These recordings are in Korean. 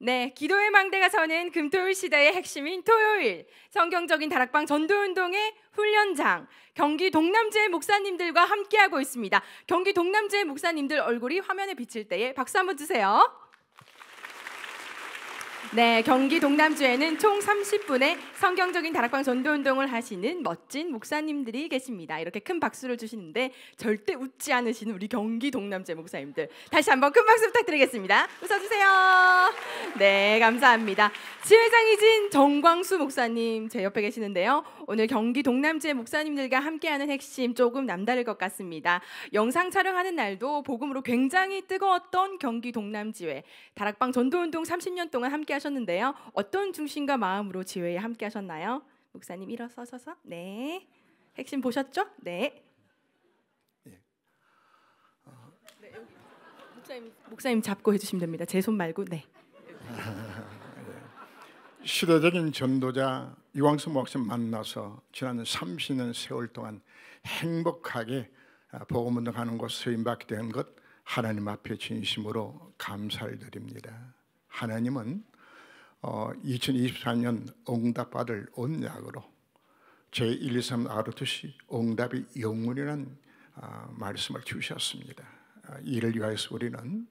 네, 기도의 망대가 서는 금토일 시대의 핵심인 토요일 성경적인 다락방 전도 운동의 훈련장 경기 동남지의 목사님들과 함께하고 있습니다. 경기 동남지의 목사님들 얼굴이 화면에 비칠 때에 박수 한번 주세요. 네, 경기 동남주에는 총 30분의 성경적인 다락방 전도 운동을 하시는 멋진 목사님들이 계십니다. 이렇게 큰 박수를 주시는데 절대 웃지 않으시는 우리 경기 동남주 목사님들 다시 한번 큰 박수 부탁드리겠습니다. 웃어주세요. 네, 감사합니다. 지회장이신 정광수 목사님 제 옆에 계시는데요. 오늘 경기 동남지의 목사님들과 함께하는 핵심 조금 남다를 것 같습니다. 영상 촬영하는 날도 복음으로 굉장히 뜨거웠던 경기 동남지회 다락방 전도운동 30년 동안 함께하셨는데요. 어떤 중심과 마음으로 지회에 함께하셨나요? 목사님 일어서서서 네 핵심 보셨죠? 네. 예. 어. 네 목사님 잡고 해주시면 됩니다. 제 손 말고 네. 네. 시대적인 전도자 이광수 목사 만나서 지난 30년 세월 동안 행복하게 아, 복음운동하는 곳수임받게된 것 하나님 앞에 진심으로 감사를 드립니다. 하나님은 어, 2023년 응답받을 언약으로 제1, 2, 3 아르투시 응답이 영원이라는 어, 말씀을 주셨습니다. 어, 이를 위하여서 우리는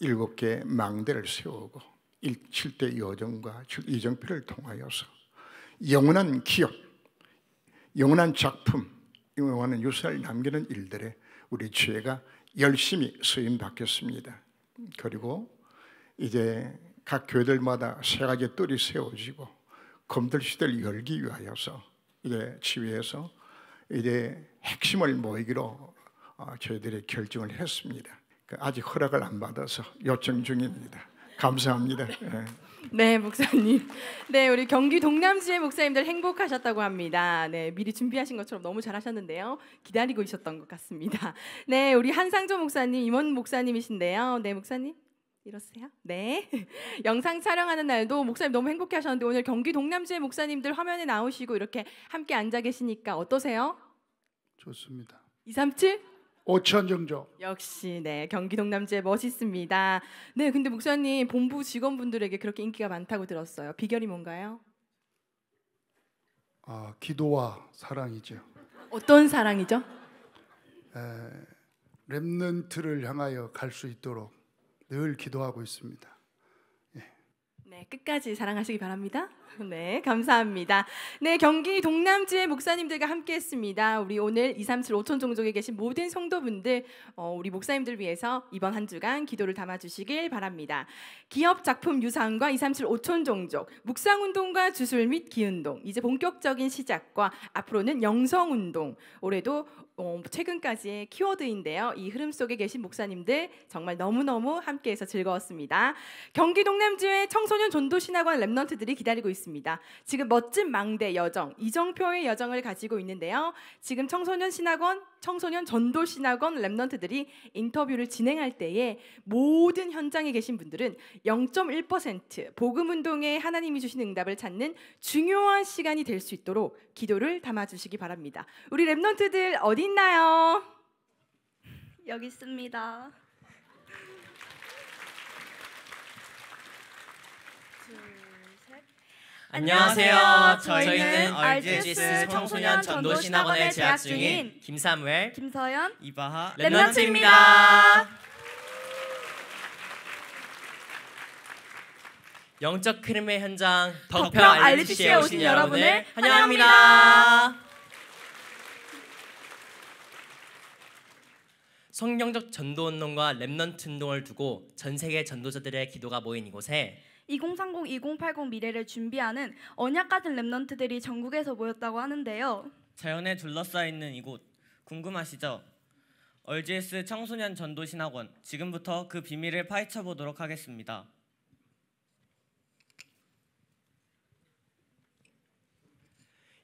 일곱 개 망대를 세우고 7대 여정과 이정표를 통하여서 영원한 기억 영원한 작품, 영원한 유산을 남기는 일들에 우리 지혜가 열심히 쓰임받겠습니다. 그리고 이제 각 교회들마다 세 가지 뜰이 세워지고 검들시대를 열기 위하여서 이제 지회에서 이제 핵심을 모이기로 어, 저희들이 결정을 했습니다. 그 아직 허락을 안 받아서 요청 중입니다. 감사합니다. 예. 네, 목사님. 네, 우리 경기 동남시의 목사님들 행복하셨다고 합니다. 네, 미리 준비하신 것처럼 너무 잘하셨는데요. 기다리고 있었던 것 같습니다. 네, 우리 한상조 목사님, 임원 목사님이신데요. 네, 목사님. 이러세요? 네. 영상 촬영하는 날도 목사님 너무 행복해 하셨는데 오늘 경기 동남시의 목사님들 화면에 나오시고 이렇게 함께 앉아 계시니까 어떠세요? 좋습니다. 237? 5천 정도. 역시 네 경기 동남지에 멋있습니다. 네 근데 목사님 본부 직원분들에게 그렇게 인기가 많다고 들었어요. 비결이 뭔가요? 아 기도와 사랑이죠. 어떤 사랑이죠? 에, 랩넌트를 향하여 갈 수 있도록 늘 기도하고 있습니다. 네, 끝까지 사랑하시기 바랍니다. 네, 감사합니다. 네, 경기 동남지의 목사님들과 함께했습니다. 우리 오늘 237 5천 종족에 계신 모든 성도분들, 어, 우리 목사님들 위해서 이번 한 주간 기도를 담아주시길 바랍니다. 기업 작품 유상과 237 5천 종족, 묵상운동과 주술 및 기운동, 이제 본격적인 시작과 앞으로는 영성운동, 올해도 어, 최근까지의 키워드인데요. 이 흐름 속에 계신 목사님들 정말 너무너무 함께해서 즐거웠습니다. 경기 동남지회 청소년 전도 신학원 랩넌트들이 기다리고 있습니다. 지금 멋진 망대 여정, 이정표의 여정을 가지고 있는데요. 지금 청소년 신학원 청소년 전도 신학원 랩넌트들이 인터뷰를 진행할 때에 모든 현장에 계신 분들은 0.1% 복음 운동에 하나님이 주신 응답을 찾는 중요한 시간이 될 수 있도록 기도를 담아 주시기 바랍니다. 우리 랩넌트들 어디 있나요? 여기 있습니다. 안녕하세요. 저희는 RGS 청소년 전도 신학원에 재학 중인 김사무엘, 김서연, 이바하, 랩런트입니다. 영적 크림의 현장 덕평 알리티시에 오신 여러분을 환영합니다. 성경적 전도 운동과 랩런트 운동을 두고 전 세계 전도자들의 기도가 모인 이곳에 2030, 2080 미래를 준비하는 언약 가진 랩넌트들이 전국에서 모였다고 하는데요. 자연에 둘러싸이는 이곳 궁금하시죠? 얼지스 청소년 전도신학원 지금부터 그 비밀을 파헤쳐 보도록 하겠습니다.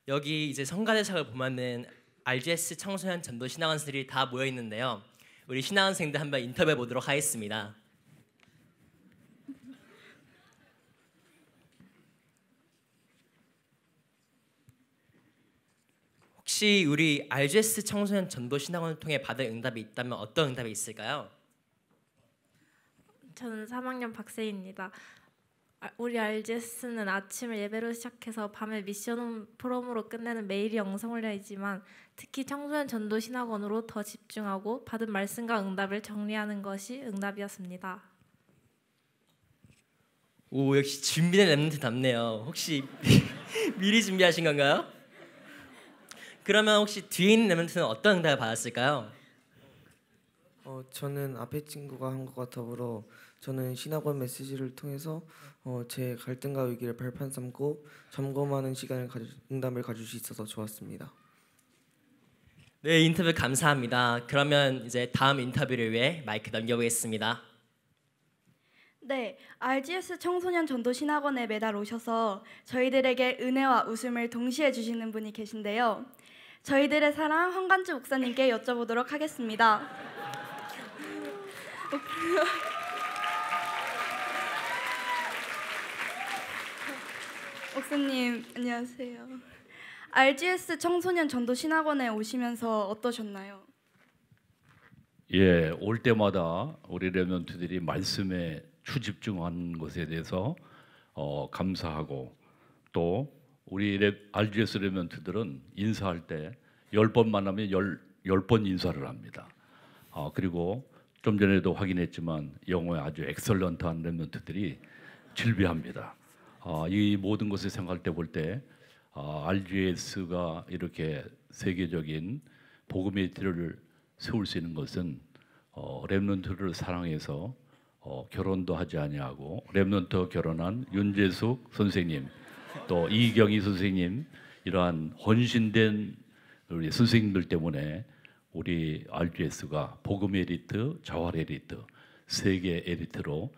여기 이제 성가대석을 보면은 RGS 청소년 전도 신학원들이다 모여 있는데요. 우리 신학원생들 한번 인터뷰해 보도록 하겠습니다. 혹시 우리 RGS 청소년 전도 신학원을 통해 받은 응답이 있다면 어떤 응답이 있을까요? 저는 3학년 박세희입니다. 아, 우리 RGS는 아침을 예배로 시작해서 밤에 미션 프롬으로 끝내는 매일이 영성훈련이지만 특히 청소년 전도 신학원으로 더 집중하고 받은 말씀과 응답을 정리하는 것이 응답이었습니다. 오 역시 준비된 랩런트답네요. 혹시 미리 준비하신 건가요? 그러면 혹시 뒤에 있는 랩런트는 어떤 응답을 받았을까요? 어, 저는 앞에 친구가 한 것과 더불어 저는 신학원 메시지를 통해서 어, 제 갈등과 위기를 발판 삼고 점검하는 시간을 가져, 응담을 가질 수 있어서 좋았습니다. 네 인터뷰 감사합니다. 그러면 이제 다음 인터뷰를 위해 마이크 넘겨보겠습니다. 네, RGS 청소년 전도 신학원에 매달 오셔서 저희들에게 은혜와 웃음을 동시에 주시는 분이 계신데요. 저희들의 사랑 황관주 목사님께 여쭤보도록 하겠습니다. 목사님 안녕하세요. RGS 청소년 전도 신학원에 오시면서 어떠셨나요? 예, 올 때마다 우리 레몬트들이 말씀에 추집중한 것에 대해서 어, 감사하고 또 우리 RGS 레멘트들은 인사할 때 열 번 만나면 열, 열 번 인사를 합니다. 어, 그리고 좀 전에도 확인했지만 영어에 아주 엑설런트한 레멘트들이 질비합니다. 어, 아, 이 모든 것을 생각할 때 볼때 어, RGS가 이렇게 세계적인 복음의 틀을 세울 수 있는 것은 어, 랩런트를 사랑해서 어, 결혼도 하지 아니하고 랩런트 결혼한 윤재숙 선생님 또 이경희 선생님 이러한 헌신된 우리 선생님들 때문에 우리 RGS가 복음 에리트, 자활 에리트, 세계 에리트로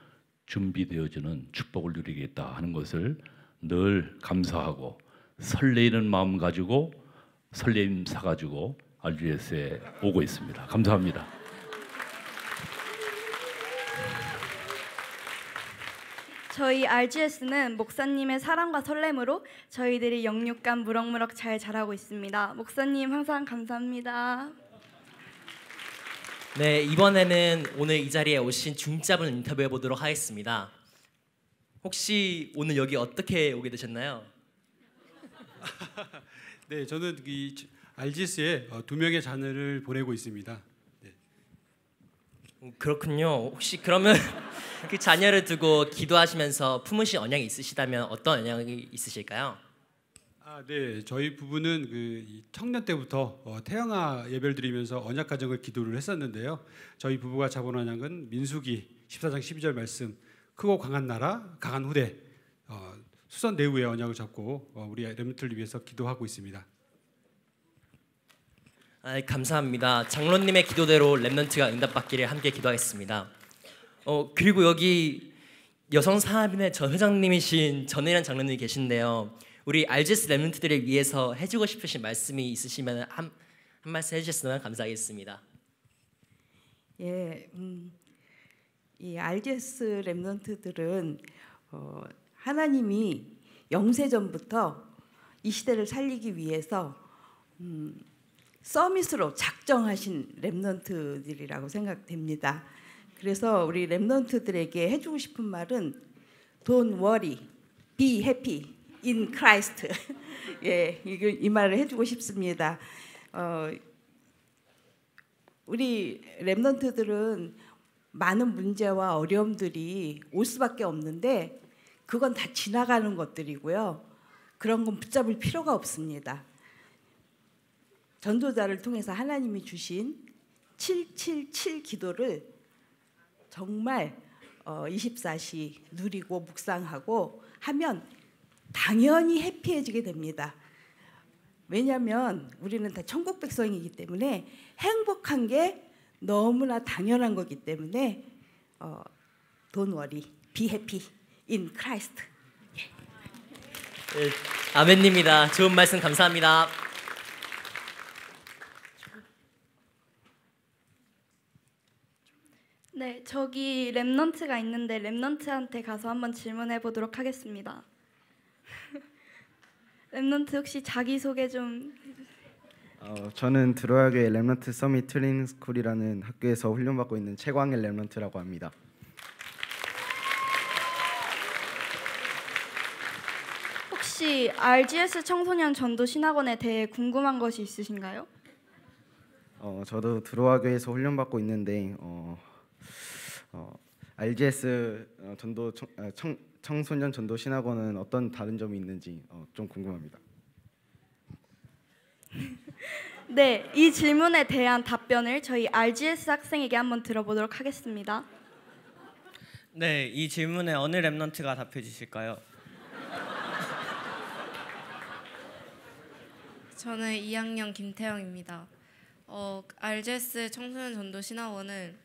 준비되어지는 축복을 누리겠다 하는 것을 늘 감사하고 설레이는 마음 가지고 설레임 사가지고 RGS에 오고 있습니다. 감사합니다. 저희 RGS는 목사님의 사랑과 설렘으로 저희들이 영육간 무럭무럭 잘 자라고 있습니다. 목사님 항상 감사합니다. 네, 이번에는 오늘 이 자리에 오신 중짜분 인터뷰해 보도록 하겠습니다. 혹시 오늘 여기 어떻게 오게 되셨나요? 네, 저는 이 RGS에 두 명의 자녀를 보내고 있습니다. 음, 그렇군요. 혹시 그러면 그 자녀를 두고 기도하시면서 품으신 언양이 있으시다면 어떤 언양이 있으실까요? 아, 네. 저희 부부는 그 청년 때부터 어, 태영아 예배를 드리면서 언약 가정을 기도를 했었는데요. 저희 부부가 잡은 언약은 민수기 14장 12절 말씀 크고 강한 나라 강한 후대 어, 수선 내후의 언약을 잡고 어, 우리 렘트를 위해서 기도하고 있습니다. 아, 감사합니다. 장로님의 기도대로 랩런트가 응답받기를 함께 기도하겠습니다. 어, 그리고 여기 여성 사업인의 전 회장님이신 전혜란 장로님이 계신데요. 우리 RGS 랩런트들을 위해서 해주고 싶으신 말씀이 있으시면 한, 한 말씀 해주셨으면 감사하겠습니다. 예, 음, 이 RGS 랩런트들은 어, 하나님이 영세 전부터 이 시대를 살리기 위해서 음, 서밋으로 작정하신 랩넌트들이라고 생각됩니다. 그래서 우리 랩넌트들에게 해주고 싶은 말은 Don't worry, be happy in Christ. 예, 이, 이 말을 해주고 싶습니다. 어, 우리 랩넌트들은 많은 문제와 어려움들이 올 수밖에 없는데 그건 다 지나가는 것들이고요. 그런 건 붙잡을 필요가 없습니다. 전도자를 통해서 하나님이 주신 777 기도를 정말 어, 24시 누리고 묵상하고 하면 당연히 해피해지게 됩니다. 왜냐하면 우리는 다 천국 백성이기 때문에 행복한 게 너무나 당연한 거기 때문에 어, Don't worry, be happy in Christ. 예. 아멘입니다. 좋은 말씀 감사합니다. 네, 저기 랩넌트가 있는데 랩넌트한테 가서 한번 질문해 보도록 하겠습니다. 랩넌트 혹시 자기 소개 좀 어, 저는 드로야교의 랩넌트 서밋 트레이닝 스쿨이라는 학교에서 훈련받고 있는 최광일 랩넌트라고 합니다. 혹시 RGS 청소년 전도 신학원에 대해 궁금한 것이 있으신가요? 어, 저도 드로아교에서 훈련받고 있는데 어, 어, RGS 어, 전도 청, 아, 청, 청소년 전도 신학원은 어떤 다른 점이 있는지 어, 좀 궁금합니다. 네, 이 질문에 대한 답변을 저희 RGS 학생에게 한번 들어보도록 하겠습니다. 네, 이 질문에 어느 랩넌트가 답해 주실까요? 저는 2학년 김태영입니다. 어, RGS 청소년 전도 신학원은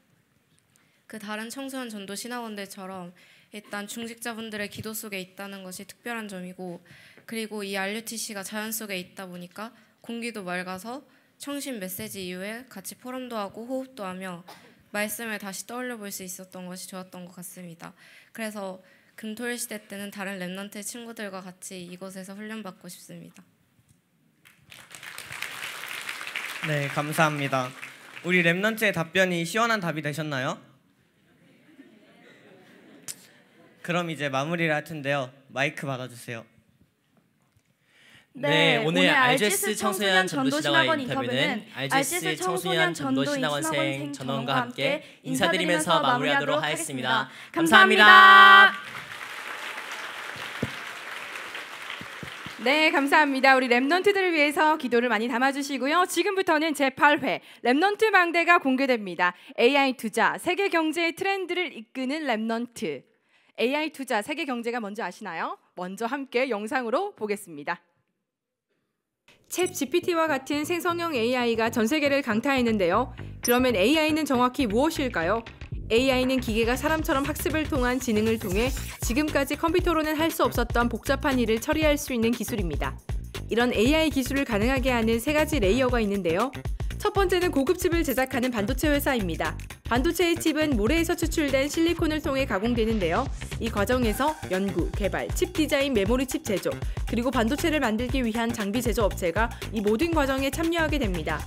그 다른 청소년 전도 신학원들처럼 일단 중직자분들의 기도 속에 있다는 것이 특별한 점이고 그리고 이 RUTC가 자연 속에 있다 보니까 공기도 맑아서 청신 메시지 이후에 같이 포럼도 하고 호흡도 하며 말씀을 다시 떠올려 볼 수 있었던 것이 좋았던 것 같습니다. 그래서 금토일 시대 때는 다른 랩런트 친구들과 같이 이곳에서 훈련받고 싶습니다. 네, 감사합니다. 우리 랩런트의 답변이 시원한 답이 되셨나요? 그럼 이제 마무리를 할 텐데요. 마이크 받아주세요. 네, 네 오늘, 오늘 r 청소년 전도신학원 인터뷰는 RGS 청소년 전도신학원생 전원과 함께 인사드리면서 마무리하도록 하겠습니다 감사합니다. 네, 감사합니다. 우리 랩넌트들을 위해서 기도를 많이 담아주시고요. 지금부터는 제8회 랩넌트 망대가 공개됩니다. AI 투자, 세계 경제의 트렌드를 이끄는 랩넌트. AI 투자 세계 경제가 뭔지 아시나요? 먼저 함께 영상으로 보겠습니다. 챗 GPT와 같은 생성형 AI가 전 세계를 강타했는데요. 그러면 AI는 정확히 무엇일까요? AI는 기계가 사람처럼 학습을 통한 지능을 통해 지금까지 컴퓨터로는 할 수 없었던 복잡한 일을 처리할 수 있는 기술입니다. 이런 AI 기술을 가능하게 하는 세 가지 레이어가 있는데요. 첫 번째는 고급집을 제작하는 반도체 회사입니다. 반도체의 칩은 모래에서 추출된 실리콘을 통해 가공되는데요. 이 과정에서 연구, 개발, 칩 디자인, 메모리 칩 제조, 그리고 반도체를 만들기 위한 장비 제조 업체가 이 모든 과정에 참여하게 됩니다.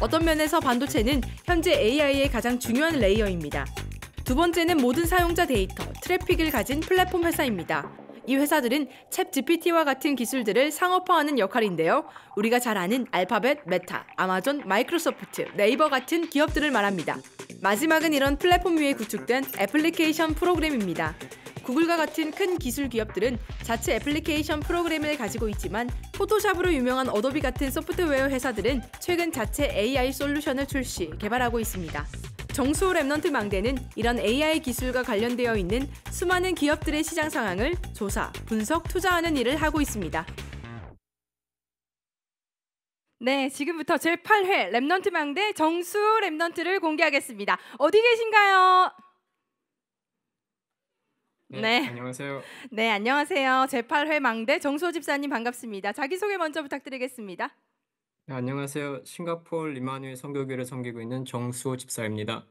어떤 면에서 반도체는 현재 AI의 가장 중요한 레이어입니다. 두 번째는 모든 사용자 데이터, 트래픽을 가진 플랫폼 회사입니다. 이 회사들은 챗 GPT와 같은 기술들을 상업화하는 역할인데요. 우리가 잘 아는 알파벳, 메타, 아마존, 마이크로소프트, 네이버 같은 기업들을 말합니다. 마지막은 이런 플랫폼 위에 구축된 애플리케이션 프로그램입니다. 구글과 같은 큰 기술 기업들은 자체 애플리케이션 프로그램을 가지고 있지만 포토샵으로 유명한 어도비 같은 소프트웨어 회사들은 최근 자체 AI 솔루션을 출시, 개발하고 있습니다. 정수 랩넌트 망대는 이런 AI 기술과 관련되어 있는 수많은 기업들의 시장 상황을 조사, 분석, 투자하는 일을 하고 있습니다. 네, 지금부터 제8회 랩넌트 망대 정수 랩넌트를 공개하겠습니다. 어디 계신가요? 네, 네. 안녕하세요. 네, 안녕하세요. 제8회 망대 정수 집사님 반갑습니다. 자기소개 먼저 부탁드리겠습니다. 네, 안녕하세요. 싱가포르 이마누엘 선교교를 섬기고 있는 정수호 집사입니다.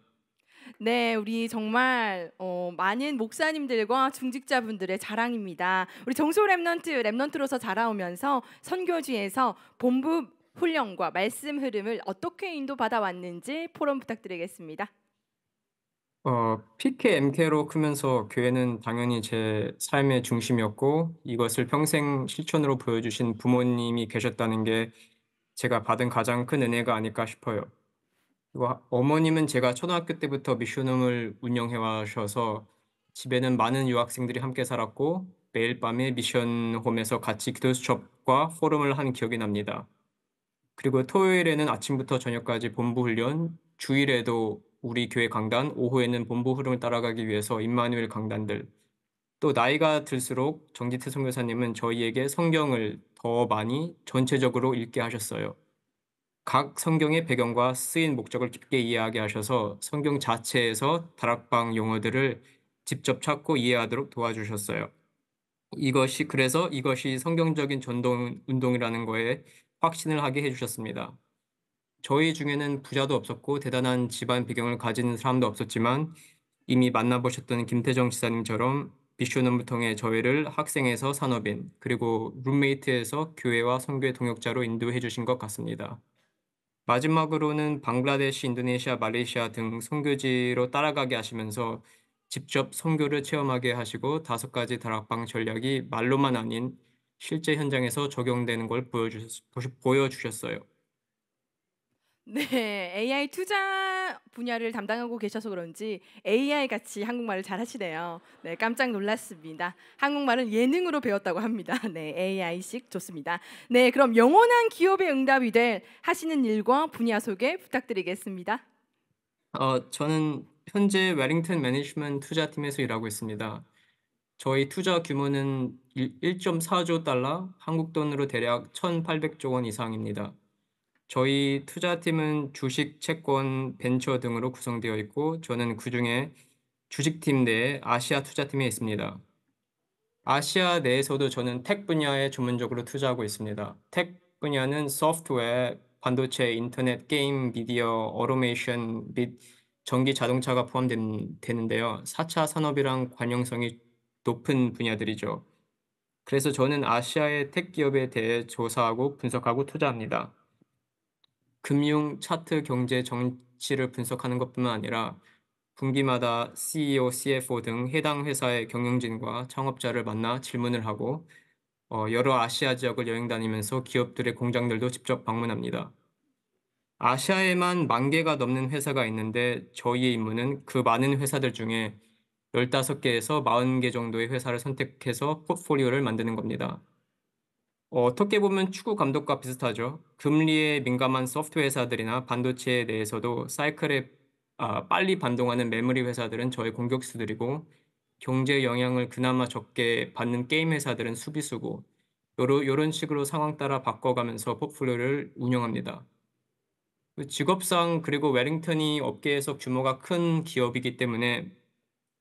네, 우리 정말 어, 많은 목사님들과 중직자분들의 자랑입니다. 우리 정수 랩넌트 랩넌트로서 자라오면서 선교지에서 본부 훈련과 말씀 흐름을 어떻게 인도받아 왔는지 포럼 부탁드리겠습니다. 어, PKMK로 크면서 교회는 당연히 제 삶의 중심이었고 이것을 평생 실천으로 보여주신 부모님이 계셨다는 게 제가 받은 가장 큰 은혜가 아닐까 싶어요. 어머님은 제가 초등학교 때부터 미션홈을 운영해 와셔서 집에는 많은 유학생들이 함께 살았고 매일 밤에 미션홈에서 같이 기도 수첩과 포럼을 한 기억이 납니다. 그리고 토요일에는 아침부터 저녁까지 본부 훈련, 주일에도 우리 교회 강단, 오후에는 본부 흐름을 따라가기 위해서 임마누엘 강단들. 또 나이가 들수록 정지태 선교사님은 저희에게 성경을 더 많이 전체적으로 읽게 하셨어요. 각 성경의 배경과 쓰인 목적을 깊게 이해하게 하셔서 성경 자체에서 다락방 용어들을 직접 찾고 이해하도록 도와주셨어요. 이것이 그래서 이것이 성경적인 전동 운동이라는 거에 확신을 하게 해주셨습니다. 저희 중에는 부자도 없었고 대단한 집안 배경을 가진 사람도 없었지만 이미 만나보셨던 김태정 지사님처럼 비쇼넘을 통해 저희를 학생에서 산업인 그리고 룸메이트에서 교회와 선교의 동역자로 인도해 주신 것 같습니다. 마지막으로는 방글라데시, 인도네시아, 말레이시아 등 선교지로 따라가게 하시면서 직접 선교를 체험하게 하시고 다섯 가지 다락방 전략이 말로만 아닌 실제 현장에서 적용되는 걸 보여주셨, 보여주셨어요. 네, AI 투자 분야를 담당하고 계셔서 그런지 AI 같이 한국말을 잘하시네요. 네, 깜짝 놀랐습니다. 한국말은 예능으로 배웠다고 합니다. 네, AI식 좋습니다. 네, 그럼 영원한 기업의 응답이 될 하시는 일과 분야 소개 부탁드리겠습니다. 어, 저는 현재 웨링턴 매니지먼트 투자팀에서 일하고 있습니다. 저희 투자 규모는 1.4조 달러, 한국 돈으로 대략 1,800조 원 이상입니다. 저희 투자팀은 주식, 채권, 벤처 등으로 구성되어 있고, 저는 그중에 주식팀 내에 아시아 투자팀에 있습니다. 아시아 내에서도 저는 택 분야에 전문적으로 투자하고 있습니다. 택 분야는 소프트웨어, 반도체, 인터넷, 게임, 미디어, 어로메이션 및 전기 자동차가 포함되는데요. 4차 산업이랑 관용성이 높은 분야들이죠. 그래서 저는 아시아의 택 기업에 대해 조사하고 분석하고 투자합니다. 금융, 차트, 경제, 정치를 분석하는 것뿐만 아니라 분기마다 CEO, CFO 등 해당 회사의 경영진과 창업자를 만나 질문을 하고 어, 여러 아시아 지역을 여행 다니면서 기업들의 공장들도 직접 방문합니다. 아시아에만 만 개가 넘는 회사가 있는데 저희의 임무는 그 많은 회사들 중에 15개에서 40개 정도의 회사를 선택해서 포트폴리오를 만드는 겁니다. 어떻게 보면 축구 감독과 비슷하죠. 금리에 민감한 소프트웨어 회사들이나 반도체에 대해서도 사이클에 아, 빨리 반동하는 메모리 회사들은 저의 공격수들이고 경제 영향을 그나마 적게 받는 게임 회사들은 수비수고 요런 식으로 상황 따라 바꿔가면서 포트폴리오를 운영합니다. 그 직업상 그리고 웰링턴이 업계에서 규모가 큰 기업이기 때문에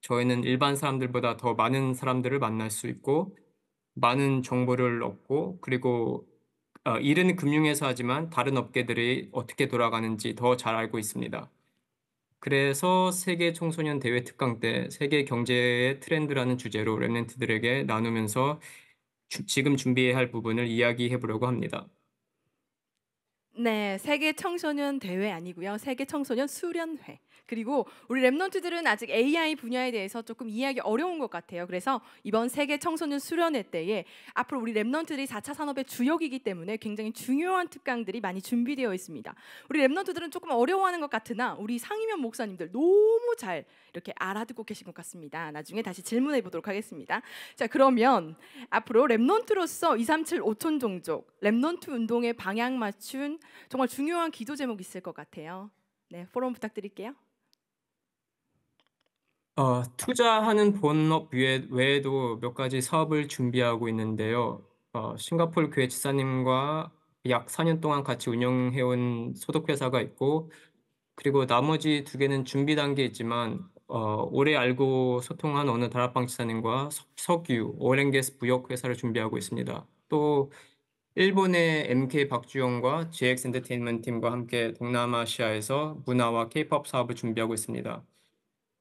저희는 일반 사람들보다 더 많은 사람들을 만날 수 있고 많은 정보를 얻고 그리고 어, 일은 금융회사지만 다른 업계들이 어떻게 돌아가는지 더 잘 알고 있습니다. 그래서 세계 청소년 대회 특강 때 세계 경제의 트렌드라는 주제로 랩렌트들에게 나누면서 주, 지금 준비해야 할 부분을 이야기해 보려고 합니다. 네, 세계 청소년 대회 아니고요. 세계 청소년 수련회. 그리고 우리 랩넌트들은 아직 AI 분야에 대해서 조금 이해하기 어려운 것 같아요. 그래서 이번 세계 청소년 수련회 때에 앞으로 우리 랩넌트들이 4차 산업의 주역이기 때문에 굉장히 중요한 특강들이 많이 준비되어 있습니다. 우리 랩넌트들은 조금 어려워하는 것 같으나 우리 상임현 목사님들 너무 잘 이렇게 알아듣고 계신 것 같습니다. 나중에 다시 질문해 보도록 하겠습니다. 자, 그러면 앞으로 랩넌트로서 237 5촌 종족 랩넌트 운동에 방향 맞춘 정말 중요한 기도 제목이 있을 것 같아요. 네, 포럼 부탁드릴게요. 어, 투자하는 본업 외에도 몇 가지 사업을 준비하고 있는데요. 어, 싱가폴 교회 지사님과 약 4년 동안 같이 운영해온 소득회사가 있고, 그리고 나머지 두 개는 준비 단계에 있지만 어, 오래 알고 소통한 어느 다락방 지사님과 석, 유 오렌게스 무역 회사를 준비하고 있습니다. 또 일본의 MK 박주영과 g x 엔터테인먼트 팀과 함께 동남아시아에서 문화와 K-팝 사업을 준비하고 있습니다.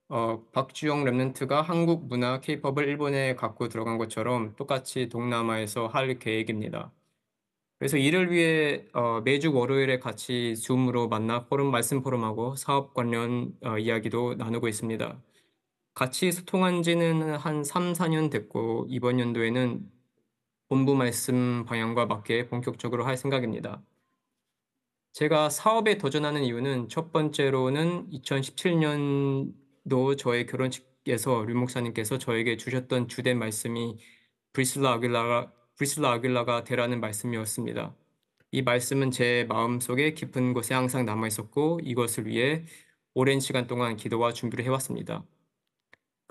어, 박주영 랩넌트가 한국 문화 K-팝을 일본에 갖고 들어간 것처럼 똑같이 동남아에서 할 계획입니다. 그래서 이를 위해 어, 매주 월요일에 같이 줌으로 만나 포럼 말씀 포럼하고 사업 관련 어, 이야기도 나누고 있습니다. 같이 소통한 지는 한 3, 4년 됐고 이번 연도에는 본부 말씀 방향과 맞게 본격적으로 할 생각입니다. 제가 사업에 도전하는 이유는 첫 번째로는 2017년도 저의 결혼식에서 류 목사님께서 저에게 주셨던 주된 말씀이 브리슬라 아길라가, 브리슬라 아길라가 되라는 말씀이었습니다. 이 말씀은 제 마음속에 깊은 곳에 항상 남아 있었고 이것을 위해 오랜 시간 동안 기도와 준비를 해왔습니다.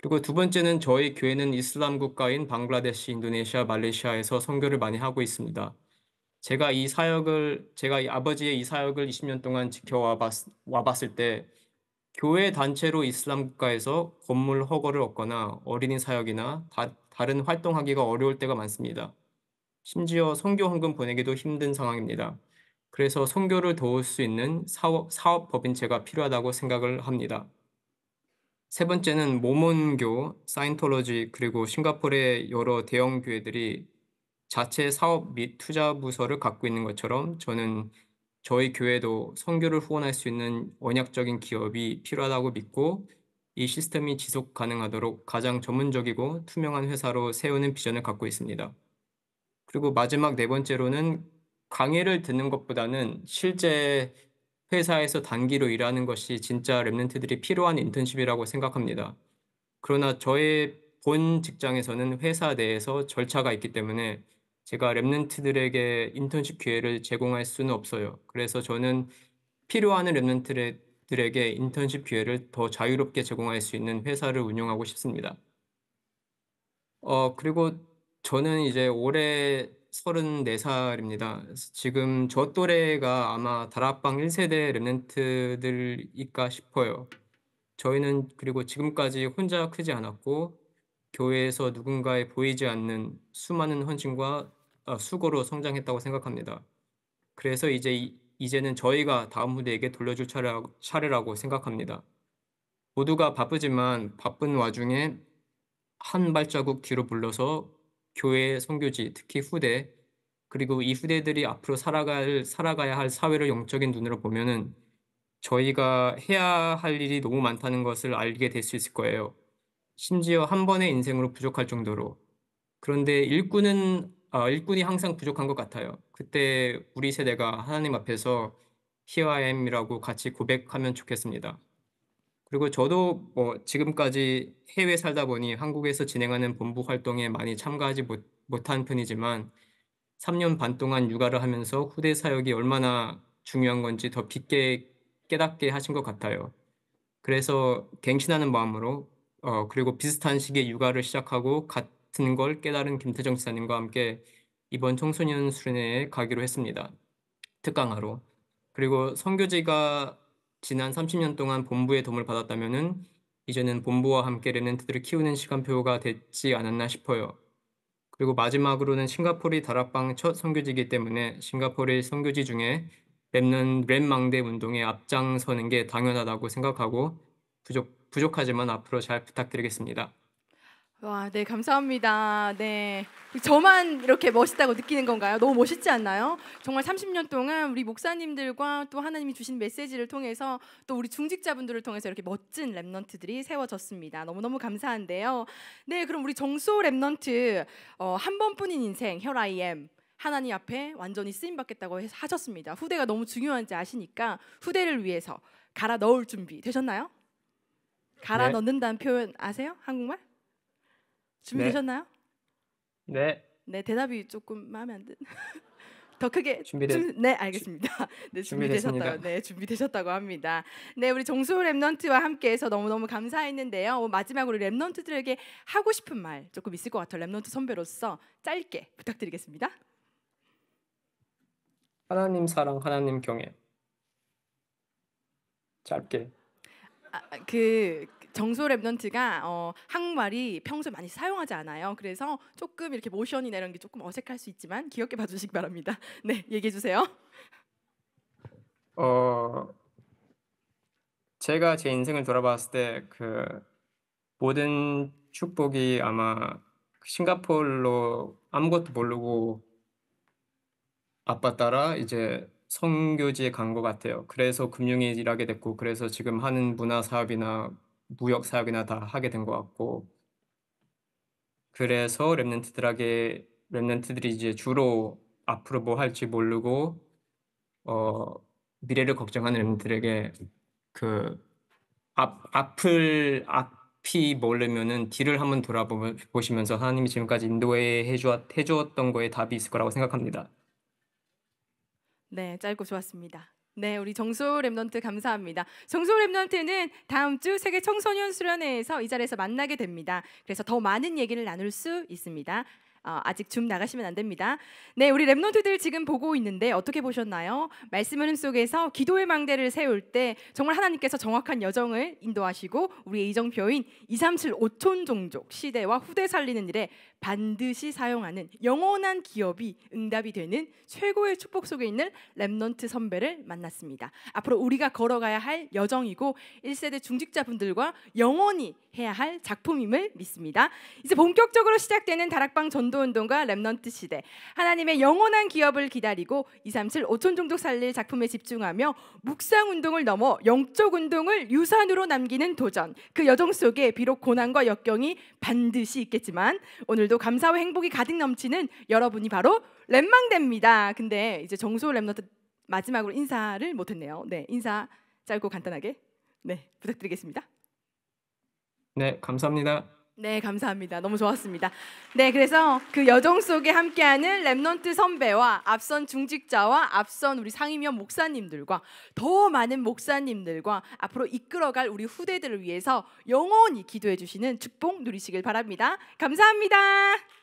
그리고 두 번째는 저희 교회는 이슬람 국가인 방글라데시, 인도네시아, 말레이시아에서 선교를 많이 하고 있습니다. 제가 이 사역을 제가 이 아버지의 이 사역을 20년 동안 지켜와 봤, 와봤을 때 교회 단체로 이슬람 국가에서 건물 허가를 얻거나 어린이 사역이나 다, 다른 활동하기가 어려울 때가 많습니다. 심지어 선교 헌금 보내기도 힘든 상황입니다. 그래서 선교를 도울 수 있는 사업, 사업법인체가 필요하다고 생각을 합니다. 세 번째는 모몬교, 사인톨로지 그리고 싱가포르의 여러 대형 교회들이 자체 사업 및 투자 부서를 갖고 있는 것처럼 저는 저희 교회도 선교를 후원할 수 있는 언약적인 기업이 필요하다고 믿고 이 시스템이 지속 가능하도록 가장 전문적이고 투명한 회사로 세우는 비전을 갖고 있습니다. 그리고 마지막 네 번째로는 강의를 듣는 것보다는 실제 회사에서 단기로 일하는 것이 진짜 랩런트들이 필요한 인턴십이라고 생각합니다. 그러나 저의 본 직장에서는 회사 내에서 절차가 있기 때문에 제가 랩런트들에게 인턴십 기회를 제공할 수는 없어요. 그래서 저는 필요한 랩런트들에게 인턴십 기회를 더 자유롭게 제공할 수 있는 회사를 운영하고 싶습니다. 어, 그리고 저는 이제 올해 3 4 살입니다. 지금 저 또래가 아마 다락방 1세대 랩넌트들일까 싶어요. 저희는 그리고 지금까지 혼자 크지 않았고 교회에서 누군가에 보이지 않는 수많은 헌신과 아, 수고로 성장했다고 생각합니다. 그래서 이제 이, 제는 저희가 다음 무대에게 돌려줄 차례 차례라고 생각합니다. 모두가 바쁘지만 바쁜 와중에 한 발자국 뒤로 불러서 교회, 선교지, 특히 후대, 그리고 이 후대들이 앞으로 살아갈, 살아가야 할 사회를 영적인 눈으로 보면은 저희가 해야 할 일이 너무 많다는 것을 알게 될 수 있을 거예요. 심지어 한 번의 인생으로 부족할 정도로. 그런데 일꾼은, 아, 일꾼이 항상 부족한 것 같아요. 그때 우리 세대가 하나님 앞에서 희화엠이라고 같이 고백하면 좋겠습니다. 그리고 저도 뭐 지금까지 해외 살다 보니 한국에서 진행하는 본부 활동에 많이 참가하지 못, 못한 편이지만 3년 반 동안 육아를 하면서 후대 사역이 얼마나 중요한 건지 더 깊게 깨닫게 하신 것 같아요. 그래서 갱신하는 마음으로 어, 그리고 비슷한 시기에 육아를 시작하고 같은 걸 깨달은 김태정 지사님과 함께 이번 청소년 수련회에 가기로 했습니다. 특강하러. 그리고 선교지가 지난 30년 동안 본부의 도움을 받았다면은 이제는 본부와 함께 레넨트들을 키우는 시간표가 됐지 않았나 싶어요. 그리고 마지막으로는 싱가포르 다락방 첫 선교지이기 때문에 싱가포르의 선교지 중에 랩넌 랩망대 운동에 앞장서는 게 당연하다고 생각하고 부족, 부족하지만 앞으로 잘 부탁드리겠습니다. 와, 네, 감사합니다. 네. 저만 이렇게 멋있다고 느끼는 건가요? 너무 멋있지 않나요? 정말 30년 동안 우리 목사님들과 또 하나님이 주신 메시지를 통해서 또 우리 중직자분들을 통해서 이렇게 멋진 랩넌트들이 세워졌습니다. 너무너무 감사한데요. 네, 그럼 우리 정소 랩넌트 어, 한 번뿐인 인생 혈 I M 하나님 앞에 완전히 쓰임 받겠다고 하셨습니다. 후대가 너무 중요한지 아시니까 후대를 위해서 갈아 넣을 준비 되셨나요? 갈아 네. 넣는다는 표현 아세요? 한국말? 준비되셨나요? 네. 네. 네. 대답이 조금 마음에 안 드. 더 크게 준비되... 준... 네 알겠습니다. 네 준비되셨다고 네 준비되셨다고 합니다. 네 우리 정수 랩넌트와 함께해서 너무 너무 감사했는데요. 마지막으로 랩넌트들에게 하고 싶은 말 조금 있을 것 같아요. 랩넌트 선배로서 짧게 부탁드리겠습니다. 하나님 사랑, 하나님 경외. 짧게. 아, 아 그 정소 랩넌트가 어, 한국말이 평소에 많이 사용하지 않아요. 그래서 조금 이렇게 모션이나 이런 게 조금 어색할 수 있지만 귀엽게 봐주시기 바랍니다. 네, 얘기해 주세요. 어, 제가 제 인생을 돌아봤을 때 그 모든 축복이 아마 싱가폴로 아무것도 모르고 아빠 따라 이제 성교지에간 것 같아요. 그래서 금융에 일하게 됐고 그래서 지금 하는 문화 사업이나 무역 사역이나 다 하게 된 것 같고 그래서 랩런트들에게 랩런트들이 이제 주로 앞으로 뭐 할지 모르고 어 미래를 걱정하는 랩런트들에게 그 앞, 앞을 앞이 모르면은 뒤를 한번 돌아보시면서 하나님이 지금까지 인도에 해주었, 해주었던 거에 답이 있을 거라고 생각합니다. 네, 짧고 좋았습니다. 네, 우리 정소 랩넌트 감사합니다. 정소 랩넌트는 다음 주 세계 청소년 수련회에서 이 자리에서 만나게 됩니다. 그래서 더 많은 얘기를 나눌 수 있습니다. 어, 아직 줌 나가시면 안 됩니다. 네, 우리 랩노트들 지금 보고 있는데 어떻게 보셨나요? 말씀 흐름 속에서 기도의 망대를 세울 때 정말 하나님께서 정확한 여정을 인도하시고 우리의 이정표인 237 5촌 종족 시대와 후대 살리는 일에 반드시 사용하는 영원한 기업이 응답이 되는 최고의 축복 속에 있는 랩넌트 선배를 만났습니다. 앞으로 우리가 걸어가야 할 여정이고 1세대 중직자분들과 영원히 해야 할 작품임을 믿습니다. 이제 본격적으로 시작되는 다락방 전도 운동과 랩넌트 시대. 하나님의 영원한 기업을 기다리고 237 5천 종족 살릴 작품에 집중하며 묵상 운동을 넘어 영적 운동을 유산으로 남기는 도전. 그 여정 속에 비록 고난과 역경이 반드시 있겠지만 오늘 오늘도 감사와 행복이 가득 넘치는 여러분이 바로 랩망대입니다. 근데 이제 정소 랩너트 마지막으로 인사를 못했네요. 네, 인사 짧고 간단하게 네 부탁드리겠습니다. 네, 감사합니다. 네, 감사합니다. 너무 좋았습니다. 네, 그래서 그 여정 속에 함께하는 랩넌트 선배와 앞선 중직자와 앞선 우리 상임위원 목사님들과 더 많은 목사님들과 앞으로 이끌어갈 우리 후대들을 위해서 영원히 기도해 주시는 축복 누리시길 바랍니다. 감사합니다.